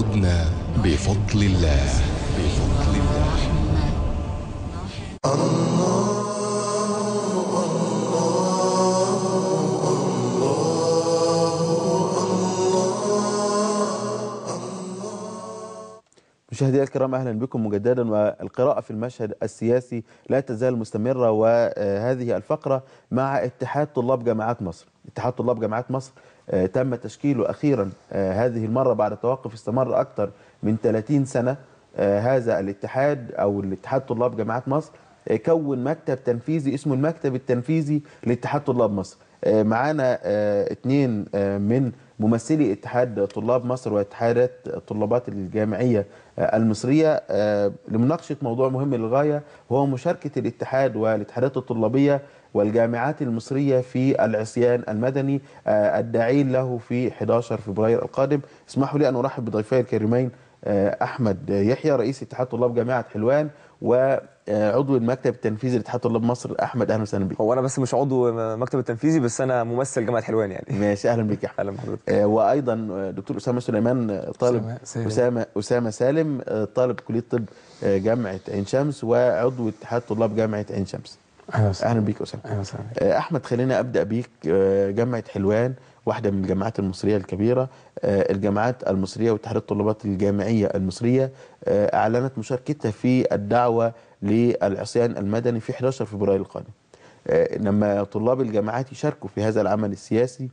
عدنا بفضل الله بفضل الله الله الكرام أهلا بكم مجددا والقراءة في المشهد السياسي لا تزال مستمرة وهذه الفقرة مع اتحاد طلاب جامعات مصر اتحاد طلاب جامعات مصر آه، تم تشكيله أخيرا آه، هذه المرة بعد توقف استمر أكثر من 30 سنة آه، هذا الاتحاد أو الاتحاد طلاب جامعات مصر كون مكتب تنفيذي اسمه المكتب التنفيذي لاتحاد طلاب مصر معانا اثنين من ممثلي اتحاد طلاب مصر واتحادات الطلابات الجامعية المصرية لمناقشة موضوع مهم للغاية وهو مشاركة الاتحاد والاتحادات الطلابية والجامعات المصرية في العصيان المدني آه، الداعين له في 11 فبراير القادم اسمحوا لي أن أرحب بضيفي الكريمين آه، أحمد يحيى رئيس اتحاد طلاب جامعة حلوان وعضو آه، المكتب التنفيذي لاتحاد طلاب مصر احمد اهلا وسهلا بك هو انا بس مش عضو المكتب التنفيذي بس انا ممثل جامعه حلوان يعني ماشي اهلا بك يا أحمد اهلا بحضرتك وايضا دكتور اسامه سليمان طالب اسامه اسامه سالم طالب كليه طب جامعه عين شمس وعضو اتحاد طلاب جامعه عين شمس اهلا بيك اسامه اهلا وسهلا آه، احمد خلينا ابدا بيك آه، جامعه حلوان واحده من الجامعات المصريه الكبيره آه، الجامعات المصريه واتحاد الطلبات الجامعيه المصريه اعلنت مشاركتها في الدعوه للعصيان المدني في 11 فبراير القادم لما طلاب الجامعات يشاركوا في هذا العمل السياسي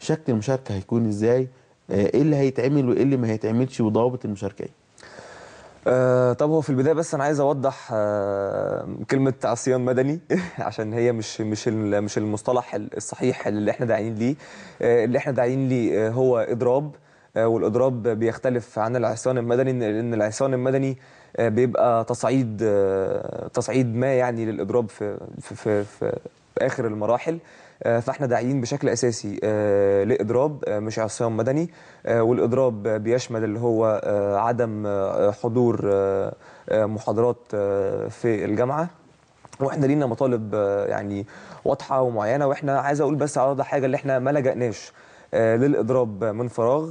شكل المشاركه هيكون ازاي ايه اللي هيتعمل وايه اللي ما هيتعملش وضوابط المشاركه إيه؟ آه طب هو في البدايه بس انا عايز اوضح آه كلمه عصيان مدني عشان هي مش مش مش المصطلح الصحيح اللي احنا داعيين ليه آه اللي احنا داعيين ليه آه، هو اضراب آه والاضراب بيختلف عن العصيان المدني لان العصيان المدني آه بيبقى تصعيد آه تصعيد ما يعني للاضراب في في في, في اخر المراحل آه، فاحنا داعيين بشكل اساسي آه، لاضراب آه، مش عصيان مدني والاضراب بيشمل اللي هو عدم حضور محاضرات في الجامعه واحنا لينا مطالب يعني واضحه ومعينه واحنا عايز اقول بس على حاجه اللي احنا ما لجأناش للاضراب من فراغ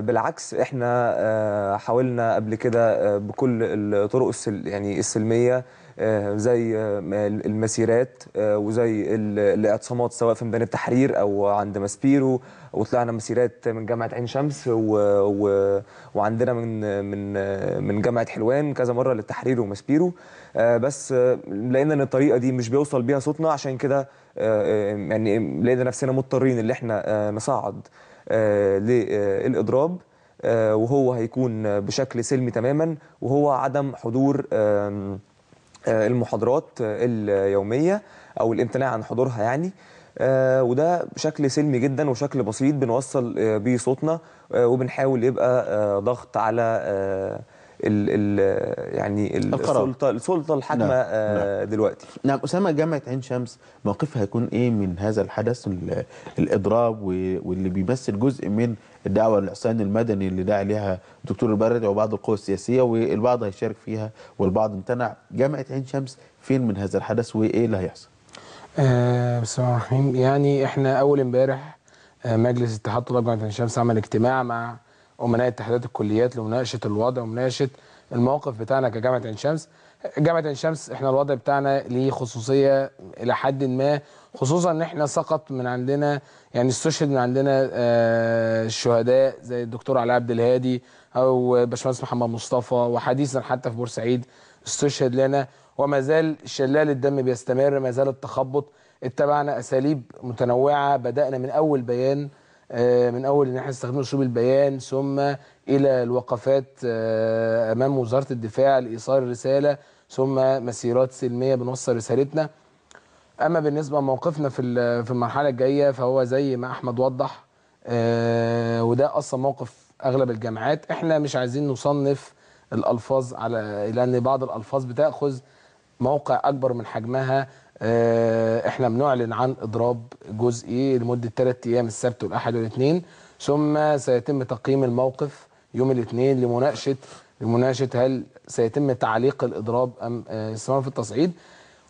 بالعكس احنا حاولنا قبل كده بكل الطرق يعني السلميه آه، زي آه، المسيرات آه، وزي الاعتصامات سواء في ميدان التحرير او عند ماسبيرو وطلعنا مسيرات من جامعه عين شمس وعندنا من من من جامعه حلوان كذا مره للتحرير وماسبيرو بس لقينا ان الطريقه دي مش بيوصل بيها صوتنا عشان كده يعني لقينا نفسنا مضطرين ان احنا نصعد للاضراب وهو هيكون بشكل سلمي تماما وهو عدم حضور آه، المحاضرات آه، اليوميه او الامتناع عن حضورها يعني آه، وده شكل سلمي جدا وشكل بسيط بنوصل بيه صوتنا وبنحاول يبقى ضغط على ال ال يعني السلطه السلطه الحاكمه نعم. آه نعم. دلوقتي نعم اسامه جامعه عين شمس موقفها هيكون ايه من هذا الحدث الاضراب واللي بيمثل جزء من الدعوه الاحسان المدني اللي دعا لها الدكتور البردع وبعض القوى السياسيه والبعض هيشارك فيها والبعض امتنع جامعه عين شمس فين من هذا الحدث وايه اللي هيحصل آه بسم الله الرحمن الرحيم يعني احنا اول امبارح آه، مجلس اتحاد طلاب جامعه عين شمس عمل اجتماع مع امناء اتحادات الكليات لمناقشه الوضع ومناقشه الموقف بتاعنا كجامعه عين شمس جامعه عين شمس احنا الوضع بتاعنا ليه خصوصيه الى حد ما خصوصا ان احنا سقط من عندنا يعني استشهد من عندنا الشهداء آه، زي الدكتور علاء عبد الهادي او باشمهندس محمد مصطفى وحديثا حتى في بورسعيد استشهد لنا وما زال شلال الدم بيستمر ما زال التخبط اتبعنا اساليب متنوعه بدانا من اول بيان آه، من اول ان احنا استخدمنا اسلوب البيان ثم الى الوقفات آه، امام وزاره الدفاع لايصال الرساله ثم مسيرات سلميه بنوصل رسالتنا اما بالنسبه لموقفنا في في المرحله الجايه فهو زي ما احمد وضح آه، وده اصلا موقف اغلب الجامعات احنا مش عايزين نصنف الالفاظ على لان بعض الالفاظ بتاخذ موقع اكبر من حجمها آه، احنا بنعلن عن اضراب جزئي لمده ثلاث ايام السبت والاحد والاثنين ثم سيتم تقييم الموقف يوم الاثنين لمناقشه لمناقشه هل سيتم تعليق الاضراب ام آه، استمرار في التصعيد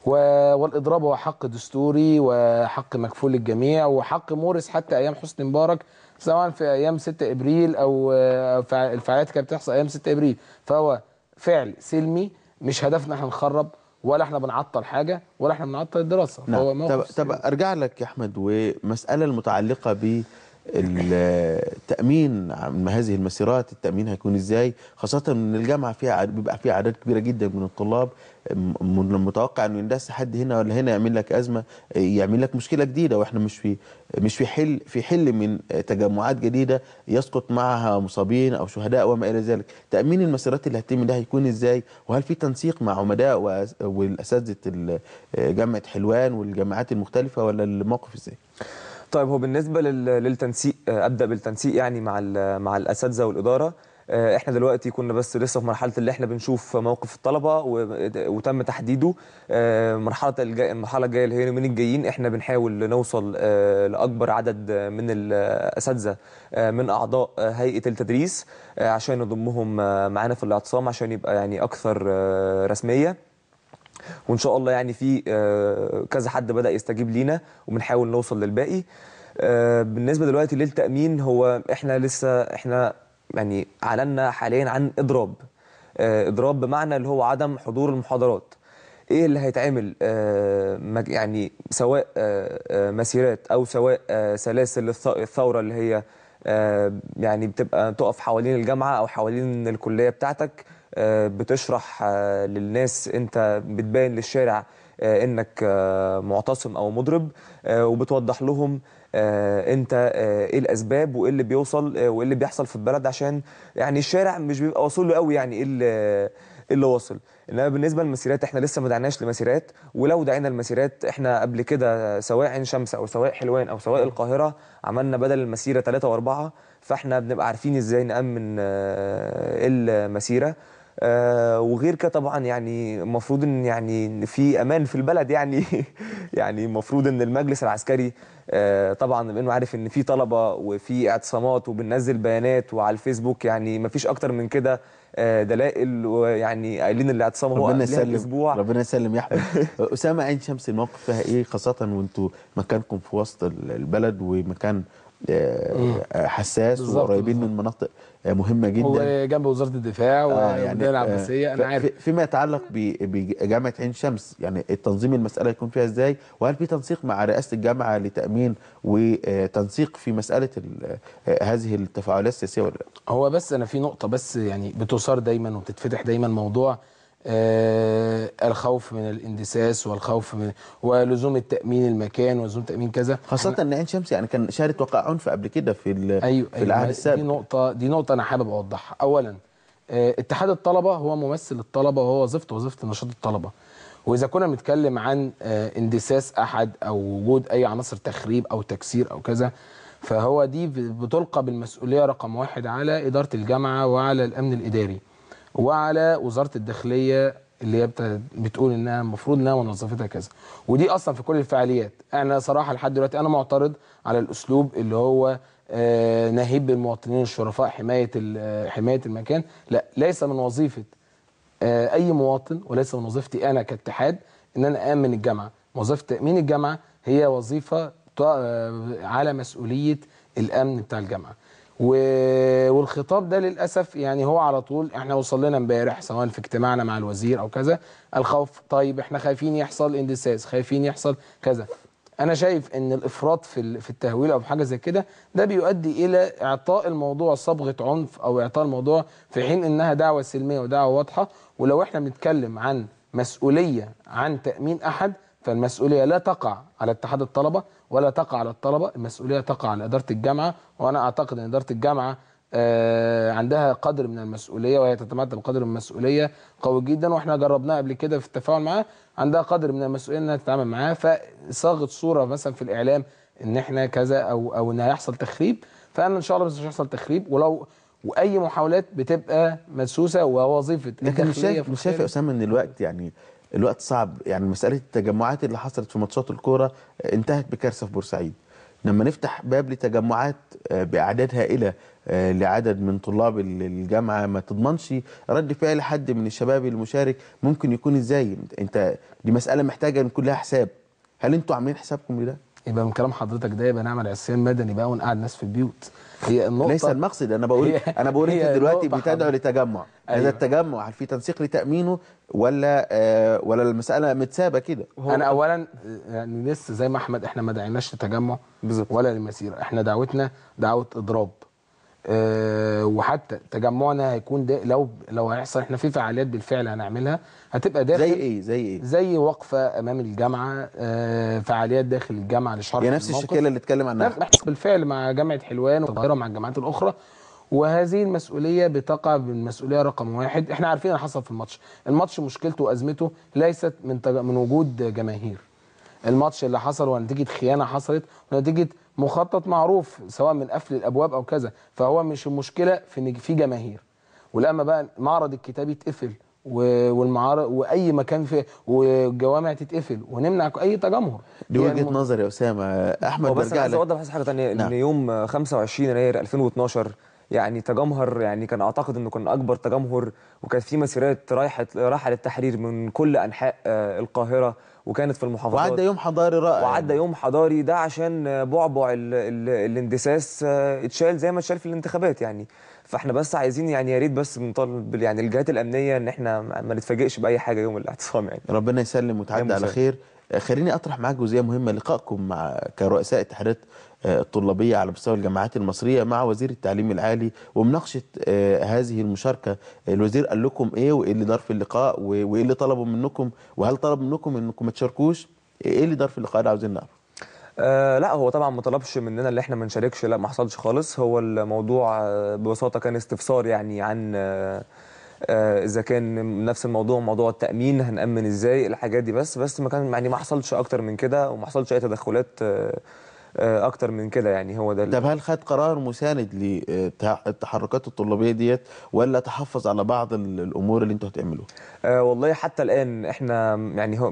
والاضراب هو حق دستوري وحق مكفول للجميع وحق مورس حتى ايام حسني مبارك سواء في ايام 6 ابريل او آه، الفعاليات كانت بتحصل ايام 6 ابريل فهو فعل سلمي مش هدفنا احنا نخرب ولا احنا بنعطل حاجه ولا احنا بنعطل الدراسه نعم. هو طب, طب ارجع لك يا احمد ومساله المتعلقه ب التامين من هذه المسيرات التامين هيكون ازاي خاصه ان الجامعه فيها بيبقى فيها اعداد كبيره جدا من الطلاب من المتوقع انه يندس حد هنا ولا هنا يعمل لك ازمه يعمل لك مشكله جديده واحنا مش في مش في حل في حل من تجمعات جديده يسقط معها مصابين او شهداء وما الى ذلك تامين المسيرات اللي هتتم ده هيكون ازاي وهل في تنسيق مع عمداء والاساتذه جامعه حلوان والجامعات المختلفه ولا الموقف ازاي طيب هو بالنسبه للتنسيق آه، ابدا بالتنسيق يعني مع مع الاساتذه والاداره آه، احنا دلوقتي كنا بس لسه في مرحله اللي احنا بنشوف موقف الطلبه وتم تحديده آه، مرحله الجاي المرحله الجايه اللي هي من الجايين احنا بنحاول نوصل لاكبر عدد من الاساتذه من اعضاء هيئه التدريس عشان نضمهم معانا في الاعتصام عشان يبقى يعني اكثر رسميه وان شاء الله يعني في آه، كذا حد بدا يستجيب لينا وبنحاول نوصل للباقي آه، بالنسبه دلوقتي للتامين هو احنا لسه احنا يعني اعلنا حاليا عن اضراب آه، اضراب بمعنى اللي هو عدم حضور المحاضرات ايه اللي هيتعمل يعني سواء مسيرات او سواء سلاسل الثوره اللي هي يعني بتبقى تقف حوالين الجامعه او حوالين الكليه بتاعتك آه، بتشرح آه، للناس انت بتبين للشارع آه، انك معتصم او مضرب وبتوضح لهم انت ايه الاسباب وايه اللي بيوصل وايه اللي بيحصل في البلد عشان يعني الشارع مش بيبقى واصل له قوي يعني ايه اللي إيه اللي واصل انما بالنسبه للمسيرات احنا لسه ما دعناش لمسيرات ولو دعينا لمسيرات احنا قبل كده سواء عين شمس او سواء حلوان او سواء القاهره عملنا بدل المسيره ثلاثة واربعة فاحنا بنبقى عارفين ازاي نامن المسيره آه، وغير كده طبعا يعني المفروض ان يعني في امان في البلد يعني يعني المفروض ان المجلس العسكري آه، طبعا بما انه عارف ان في طلبه وفي اعتصامات وبننزل بيانات وعلى الفيسبوك يعني ما فيش اكتر من كده آه، دلائل ويعني قايلين الاعتصام هو ربنا يسلم الاسبوع ربنا يسلم يا احمد اسامه عين شمس الموقف فيها ايه خاصه وانتم مكانكم في وسط البلد ومكان آه، آه، حساس وقريبين من مناطق آه، مهمه جدا وجنب وزاره الدفاع يعني العباسيه انا عارف فيما يتعلق بجامعه عين شمس يعني التنظيم المساله يكون فيها ازاي وهل في تنسيق مع رئاسه الجامعه لتامين وتنسيق في مساله هذه التفاعلات السياسيه ولا هو بس انا في نقطه بس يعني بتثار دايما وبتتفتح دايما موضوع آه الخوف من الاندساس والخوف من ولزوم التامين المكان ولزوم تامين كذا خاصه ان عين شمس يعني كان شهدت وقع عنف قبل كده في أيوة،, أيوة في العهد أيوة السابق دي نقطه دي نقطه انا حابب اوضحها اولا آه اتحاد الطلبه هو ممثل الطلبه وهو وظيفته وظيفه نشاط الطلبه واذا كنا بنتكلم عن آه اندساس احد او وجود اي عناصر تخريب او تكسير او كذا فهو دي بتلقى بالمسؤوليه رقم واحد على اداره الجامعه وعلى الامن الاداري وعلى وزاره الداخليه اللي هي بتقول انها المفروض انها منظفتها كذا ودي اصلا في كل الفعاليات انا صراحه لحد دلوقتي انا معترض على الاسلوب اللي هو آه، نهيب بالمواطنين الشرفاء حمايه آه، حمايه المكان لا ليس من وظيفه آه، اي مواطن وليس من وظيفتي انا كاتحاد ان انا امن الجامعه وظيفه تامين الجامعه هي وظيفه على مسؤوليه الامن بتاع الجامعه والخطاب ده للاسف يعني هو على طول احنا وصل لنا امبارح سواء في اجتماعنا مع الوزير او كذا الخوف طيب احنا خايفين يحصل اندساس خايفين يحصل كذا انا شايف ان الافراط في في التهويل او في حاجه زي كده ده بيؤدي الى اعطاء الموضوع صبغه عنف او اعطاء الموضوع في حين انها دعوه سلميه ودعوه واضحه ولو احنا بنتكلم عن مسؤوليه عن تامين احد فالمسؤولية لا تقع على اتحاد الطلبة ولا تقع على الطلبة المسؤولية تقع على إدارة الجامعة وأنا أعتقد أن إدارة الجامعة آه، عندها قدر من المسؤولية وهي تتمتع بقدر من المسؤولية قوي جدا وإحنا جربناها قبل كده في التفاعل معاه عندها قدر من المسؤولية إنها تتعامل معاه فصاغت صورة مثلا في الإعلام إن إحنا كذا أو أو إن هيحصل تخريب فأنا إن شاء الله مش هيحصل تخريب ولو واي محاولات بتبقى مسوسه ووظيفه لكن مش شايف مش شايف يا اسامه ان الوقت يعني الوقت صعب يعني مساله التجمعات اللي حصلت في ماتشات الكوره انتهت بكارثه في بورسعيد لما نفتح باب لتجمعات آه، باعداد هائله آه، لعدد من طلاب الجامعه ما تضمنش رد فعل حد من الشباب المشارك ممكن يكون ازاي انت دي مساله محتاجه نكون لها حساب هل انتوا عاملين حسابكم لده؟ يبقى من كلام حضرتك ده يبقى نعمل عصيان مدني بقى ونقعد ناس في البيوت هي النقطه ليس المقصد انا بقول انا بقول انت دلوقتي بتدعو لتجمع أيوة. هذا التجمع هل في تنسيق لتامينه ولا آه ولا المساله متسابه كده انا اولا يعني لسه زي ما احمد احنا ما دعيناش لتجمع بالظبط ولا لمسيره احنا دعوتنا دعوه اضراب آه، وحتى تجمعنا هيكون ده لو لو هيحصل احنا في فعاليات بالفعل هنعملها هتبقى داخل زي ايه زي ايه زي وقفه امام الجامعه آه، فعاليات داخل الجامعه لشرح يعني نفس الشكل اللي اتكلم عنها نعم، بالفعل مع جامعه حلوان والقاهره مع الجامعات الاخرى وهذه المسؤوليه بتقع بالمسؤوليه رقم واحد احنا عارفين اللي حصل في الماتش الماتش مشكلته وازمته ليست من من وجود جماهير الماتش اللي حصل ونتيجه خيانه حصلت ونتيجه مخطط معروف سواء من قفل الابواب او كذا فهو مش المشكله في ان في جماهير ولما بقى معرض الكتاب يتقفل والمعارض واي مكان في والجوامع تتقفل ونمنع اي تجمهر دي يعني وجهه يعني نظر يا اسامه احمد بس انا عايز اوضح حاجه ثانيه نعم. ان يوم 25 يناير 2012 يعني تجمهر يعني كان اعتقد انه كان اكبر تجمهر وكان في مسيرات رايحه راحه للتحرير من كل انحاء آه، القاهره وكانت في المحافظات وعدى يوم حضاري رائع يعني. وعدى يوم حضاري ده عشان بعبع الاندساس آه، اتشال زي ما اتشال في الانتخابات يعني فاحنا بس عايزين يعني يا ريت بس بنطالب يعني الجهات الامنيه ان احنا ما نتفاجئش باي حاجه يوم الاعتصام يعني ربنا يسلم وتعدي على خير آه، خليني اطرح معاك جزئيه مهمه لقائكم مع كرؤساء اتحادات الطلابية على مستوى الجامعات المصرية مع وزير التعليم العالي ومناقشة آه، هذه المشاركة الوزير قال لكم ايه وايه اللي دار في اللقاء وايه اللي طلبوا منكم وهل طلب منكم انكم ما تشاركوش ايه اللي دار في اللقاء ده عاوزين نعرف آه لا هو طبعا ما طلبش مننا اللي احنا ما نشاركش لا ما حصلش خالص هو الموضوع آه، ببساطه كان استفسار يعني عن آه،, آه اذا كان نفس الموضوع موضوع التامين هنامن ازاي الحاجات دي بس بس ما كان يعني ما حصلش اكتر من كده وما حصلش اي تدخلات آه آه، اكتر من كده يعني هو ده طب هل خد قرار مساند للتحركات الطلابيه ديت ولا تحفظ على بعض الامور اللي انتوا هتعملوها أه والله حتى الان احنا يعني هو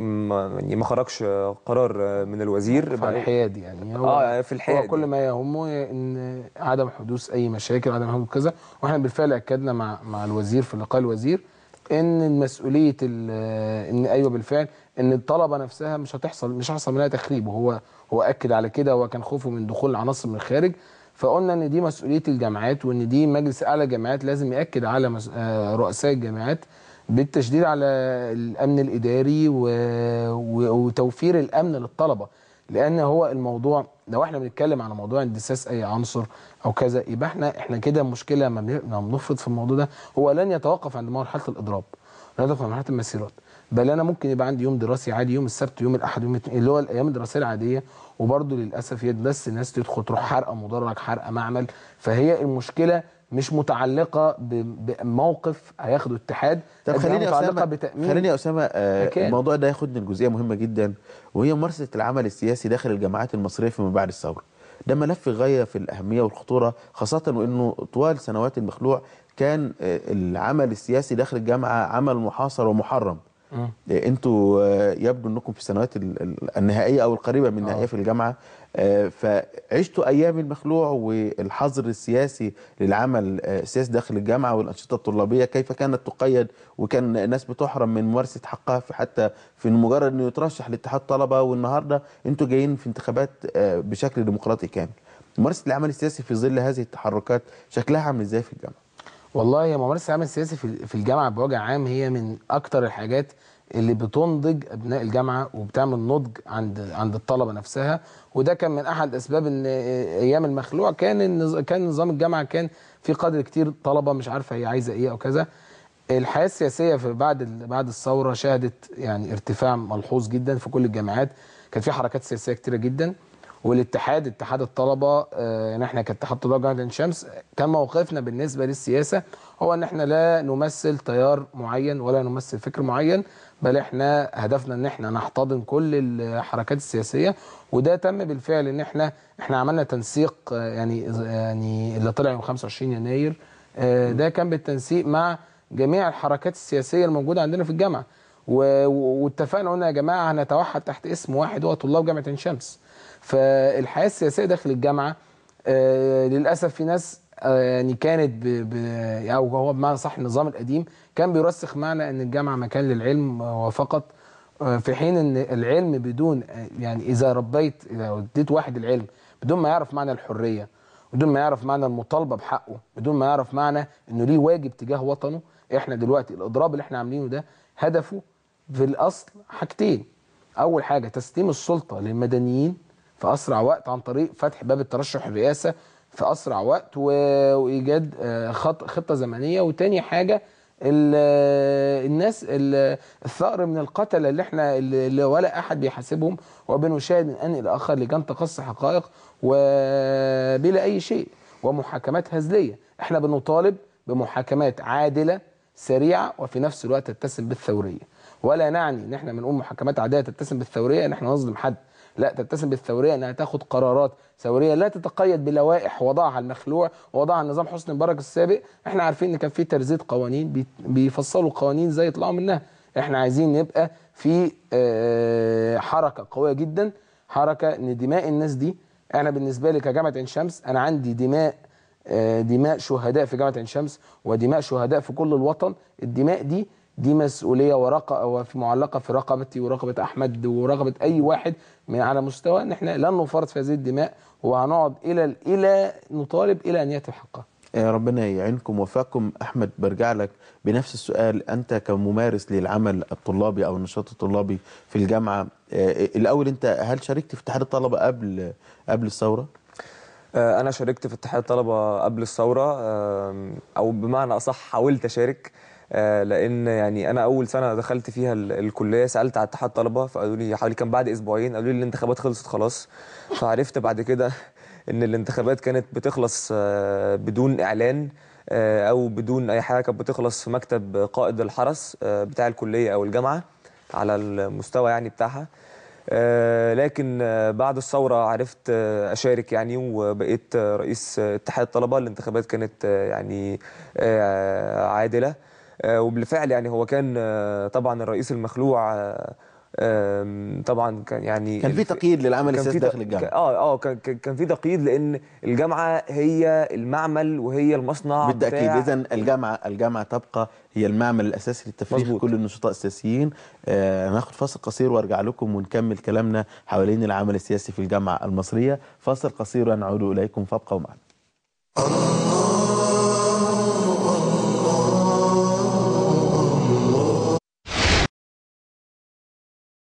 يعني ما خرجش قرار من الوزير في الحياد يعني هو اه يعني في الحياد هو كل ما يهمه ان عدم حدوث اي مشاكل عدم حدوث كذا واحنا بالفعل اكدنا مع مع الوزير في لقاء الوزير ان مسؤوليه ان ايوه بالفعل ان الطلبه نفسها مش هتحصل مش هيحصل منها تخريب وهو هو اكد على كده هو كان خوفه من دخول العناصر من الخارج فقلنا ان دي مسؤوليه الجامعات وان دي مجلس اعلى جامعات لازم ياكد على آه، رؤساء الجامعات بالتشديد على الامن الاداري وتوفير الامن للطلبه لان هو الموضوع لو احنا بنتكلم على موضوع اندساس اي عنصر او كذا يبقى احنا احنا كده المشكله لما بنفرض في الموضوع ده هو لن يتوقف عند مرحله الاضراب لن يتوقف عند مرحله المسيرات بل انا ممكن يبقى عندي يوم دراسي عادي يوم السبت يوم الاحد يوم الاثنين اللي هو الايام الدراسيه العاديه وبرده للاسف هي بس ناس تدخل تروح حرقه مدرج حرقه معمل فهي المشكله مش متعلقه بموقف هياخده اتحاد طب خليني متعلقه بتامين خليني يا اسامه آه الموضوع ده ياخدنا لجزئيه مهمه جدا وهي ممارسه العمل السياسي داخل الجامعات المصريه فيما بعد الثوره ده ملف غايه في الاهميه والخطوره خاصه وانه طوال سنوات المخلوع كان آه، العمل السياسي داخل الجامعه عمل محاصر ومحرم آه. آه، انتوا آه، يبدو انكم في السنوات النهائيه او القريبه من النهائيه في الجامعه فعشتوا ايام المخلوع والحظر السياسي للعمل السياسي داخل الجامعه والانشطه الطلابيه كيف كانت تقيد وكان الناس بتحرم من ممارسه حقها في حتى في مجرد انه يترشح لاتحاد طلبه والنهارده انتوا جايين في انتخابات بشكل ديمقراطي كامل ممارسه العمل السياسي في ظل هذه التحركات شكلها عامل ازاي في الجامعه والله يا ممارسه العمل السياسي في الجامعه بوجه عام هي من اكتر الحاجات اللي بتنضج ابناء الجامعه وبتعمل نضج عند عند الطلبه نفسها وده كان من احد اسباب ان آه، ايام المخلوع كان كان نظام الجامعه كان في قدر كتير طلبه مش عارفه هي عايزه ايه او كذا الحياه السياسيه في بعد بعد الثوره شهدت يعني ارتفاع ملحوظ جدا في كل الجامعات كان في حركات سياسيه كتيره جدا والاتحاد اتحاد الطلبه آه، يعني احنا كاتحاد طلاب جامعه عين شمس كان موقفنا بالنسبه للسياسه هو ان احنا لا نمثل تيار معين ولا نمثل فكر معين بل احنا هدفنا ان احنا نحتضن كل الحركات السياسيه وده تم بالفعل ان احنا احنا عملنا تنسيق آه، يعني يعني اللي طلع يوم 25 يناير آه، ده كان بالتنسيق مع جميع الحركات السياسيه الموجوده عندنا في الجامعه واتفقنا قلنا يا جماعه هنتوحد تحت اسم واحد هو طلاب جامعه عين شمس فالحياه السياسيه داخل الجامعه آه، للاسف في ناس آه، يعني كانت ب... ب... يعني او هو بمعنى صح النظام القديم كان بيرسخ معنى ان الجامعه مكان للعلم وفقط آه، في حين ان العلم بدون يعني اذا ربيت اذا اديت واحد العلم بدون ما يعرف معنى الحريه بدون ما يعرف معنى المطالبه بحقه بدون ما يعرف معنى انه ليه واجب تجاه وطنه احنا دلوقتي الاضراب اللي احنا عاملينه ده هدفه في الاصل حاجتين اول حاجه تسليم السلطه للمدنيين في اسرع وقت عن طريق فتح باب الترشح الرئاسه في اسرع وقت وايجاد آه، خطه زمنيه وتاني حاجه الناس الثأر من القتلة اللي احنا اللي ولا أحد بيحاسبهم وبنشاهد من أن إلى آخر لجان تقص حقائق وبلا أي شيء ومحاكمات هزلية احنا بنطالب بمحاكمات عادلة سريعة وفي نفس الوقت تتسم بالثورية ولا نعني ان احنا بنقول محاكمات عادلة تتسم بالثورية ان احنا نظلم حد لا تتسم بالثوريه انها تاخد قرارات ثوريه لا تتقيد بلوائح وضعها المخلوع ووضعها النظام حسني مبارك السابق احنا عارفين ان كان في ترزيد قوانين بيفصلوا قوانين زي يطلعوا منها احنا عايزين نبقى في آه، حركه قويه جدا حركه ان دماء الناس دي انا بالنسبه لي كجامعه عين شمس انا عندي دماء آه، دماء شهداء في جامعه عين شمس ودماء شهداء في كل الوطن الدماء دي دي مسؤوليه ورق... معلقه في رقبتي ورقبه احمد ورقبه اي واحد من على مستوى ان احنا لن نفرط في هذه الدماء وهنقعد الى الى نطالب الى ان ياتي يا ربنا يعينكم وفاكم احمد برجع لك بنفس السؤال انت كممارس للعمل الطلابي او النشاط الطلابي في الجامعه آه، الاول انت هل شاركت في اتحاد الطلبه قبل قبل الثوره آه، انا شاركت في اتحاد الطلبه قبل الثوره او بمعنى اصح حاولت اشارك آه، لان يعني انا اول سنه دخلت فيها الكليه سالت على اتحاد طلبه فقالوا لي حوالي كان بعد اسبوعين قالوا لي الانتخابات خلصت خلاص فعرفت بعد كده ان الانتخابات كانت بتخلص آه، بدون اعلان آه، او بدون اي حاجه كانت بتخلص في مكتب قائد الحرس بتاع الكليه او الجامعه على المستوى يعني بتاعها لكن بعد الثورة عرفت أشارك يعني وبقيت رئيس اتحاد الطلبة الانتخابات كانت يعني عادلة آه، وبالفعل يعني هو كان آه، طبعا الرئيس المخلوع آه، طبعا كان يعني كان في تقييد للعمل السياسي داخل الجامعه اه اه كان في تقييد لان الجامعه هي المعمل وهي المصنع بالتاكيد اذا الجامعه الجامعه تبقى هي المعمل الاساسي للتفريغ كل النشطاء السياسيين آه هناخد فاصل قصير وارجع لكم ونكمل كلامنا حوالين العمل السياسي في الجامعه المصريه فاصل قصير ونعود اليكم فابقوا معنا